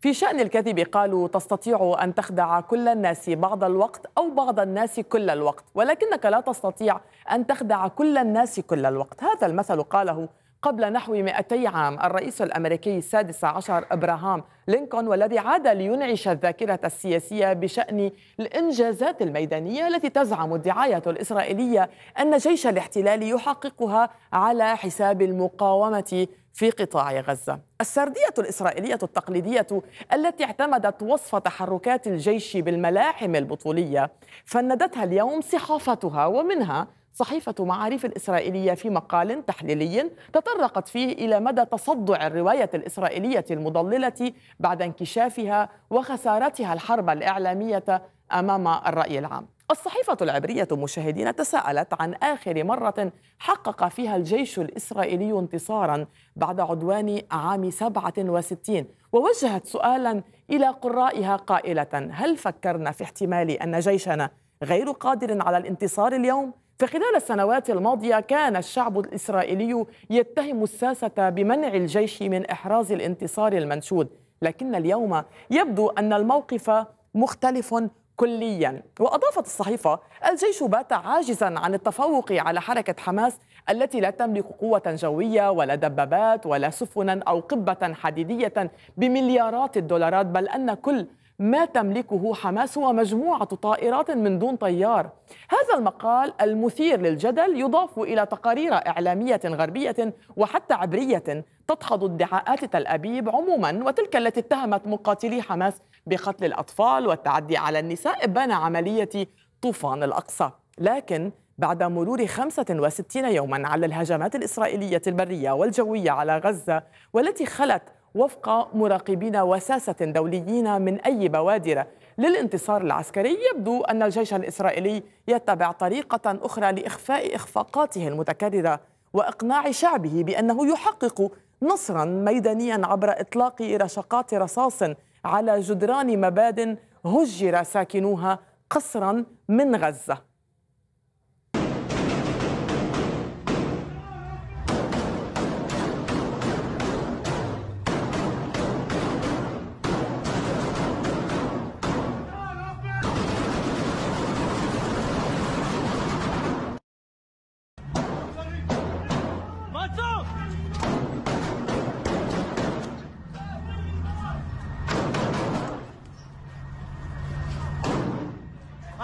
في شأن الكذب قالوا تستطيع أن تخدع كل الناس بعض الوقت أو بعض الناس كل الوقت ولكنك لا تستطيع أن تخدع كل الناس كل الوقت هذا المثل قاله قبل نحو 200 عام الرئيس الأمريكي السادس عشر إبراهام لينكولن والذي عاد لينعش الذاكرة السياسية بشأن الإنجازات الميدانية التي تزعم الدعاية الإسرائيلية أن جيش الاحتلال يحققها على حساب المقاومة في قطاع غزة السردية الإسرائيلية التقليدية التي اعتمدت وصف تحركات الجيش بالملاحم البطولية فندتها اليوم صحافتها ومنها صحيفة معاريف الإسرائيلية في مقال تحليلي تطرقت فيه إلى مدى تصدع الرواية الإسرائيلية المضللة بعد انكشافها وخسارتها الحرب الإعلامية أمام الرأي العام الصحيفة العبرية مشاهدين تساءلت عن آخر مرة حقق فيها الجيش الإسرائيلي انتصارا بعد عدوان عام 67 ووجهت سؤالا إلى قرائها قائلة هل فكرنا في احتمال أن جيشنا غير قادر على الانتصار اليوم؟ فخلال السنوات الماضية كان الشعب الإسرائيلي يتهم الساسة بمنع الجيش من إحراز الانتصار المنشود لكن اليوم يبدو أن الموقف مختلف كليا وأضافت الصحيفة الجيش بات عاجزا عن التفوق على حركة حماس التي لا تملك قوة جوية ولا دبابات ولا سفنا أو قبة حديدية بمليارات الدولارات بل أن كل ما تملكه حماس هو مجموعة طائرات من دون طيار هذا المقال المثير للجدل يضاف إلى تقارير إعلامية غربية وحتى عبرية تدحض ادعاءات تل أبيب عموما وتلك التي اتهمت مقاتلي حماس بقتل الأطفال والتعدي على النساء إبان عملية طوفان الأقصى لكن بعد مرور 65 يوما على الهجمات الإسرائيلية البرية والجوية على غزة والتي خلت وفق مراقبين وساسة دوليين من أي بوادر للانتصار العسكري يبدو أن الجيش الإسرائيلي يتبع طريقة أخرى لإخفاء إخفاقاته المتكررة وإقناع شعبه بأنه يحقق نصرا ميدانيا عبر إطلاق رشقات رصاص على جدران مباد هجر ساكنوها قسرا من غزة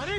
هذه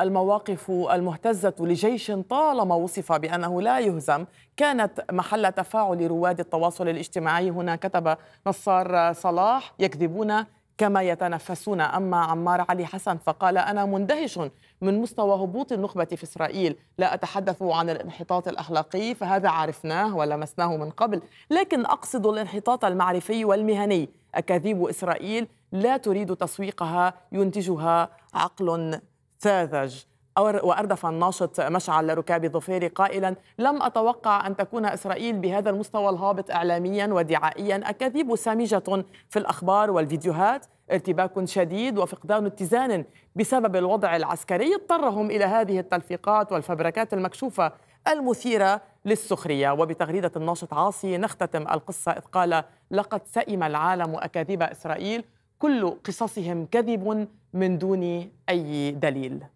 المواقف المهتزة لجيش طالما وصف بأنه لا يهزم كانت محل تفاعل رواد التواصل الاجتماعي هنا كتب نصار صلاح يكذبون كما يتنفسون أما عمار علي حسن فقال أنا مندهش من مستوى هبوط النخبة في إسرائيل لا أتحدث عن الانحطاط الأخلاقي فهذا عرفناه ولمسناه من قبل لكن أقصد الانحطاط المعرفي والمهني أكاذيب إسرائيل لا تريد تسويقها ينتجها عقل ساذج وأردف الناشط مشعل ركاب ظفيري قائلا لم أتوقع أن تكون إسرائيل بهذا المستوى الهابط إعلاميا ودعائيا أكاذيب سامجة في الأخبار والفيديوهات ارتباك شديد وفقدان اتزان بسبب الوضع العسكري اضطرهم إلى هذه التلفيقات والفبركات المكشوفة المثيرة للسخرية وبتغريدة الناشط عاصي نختتم القصة إذ قال لقد سئم العالم أكاذيب إسرائيل كل قصصهم كذب من دون أي دليل